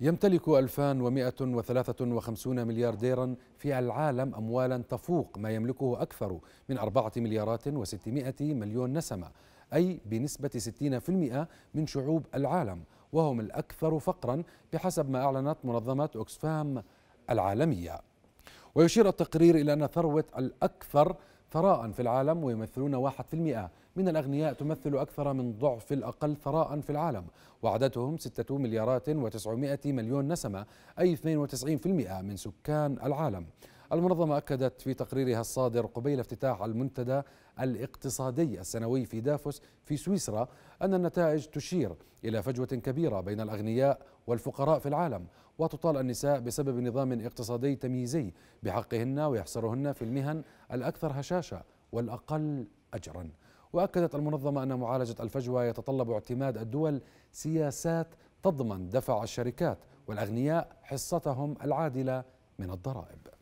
يمتلك 2153 مليار ديرا في العالم أموالا تفوق ما يملكه أكثر من 4 مليارات و600 مليون نسمة أي بنسبة 60% من شعوب العالم وهم الأكثر فقرا بحسب ما أعلنت منظمة أوكسفام العالمية ويشير التقرير إلى أن ثروة الأكثر ثراء في العالم ويمثلون 1% من الأغنياء تمثل أكثر من ضعف الأقل ثراء في العالم وعددهم 6 مليارات و900 مليون نسمة أي 92% من سكان العالم المنظمة أكدت في تقريرها الصادر قبيل افتتاح المنتدى الاقتصادي السنوي في دافوس في سويسرا أن النتائج تشير إلى فجوة كبيرة بين الأغنياء والفقراء في العالم وتطال النساء بسبب نظام اقتصادي تمييزي بحقهن ويحصرهن في المهن الأكثر هشاشة والأقل أجراً وأكدت المنظمة أن معالجة الفجوة يتطلب اعتماد الدول سياسات تضمن دفع الشركات والأغنياء حصتهم العادلة من الضرائب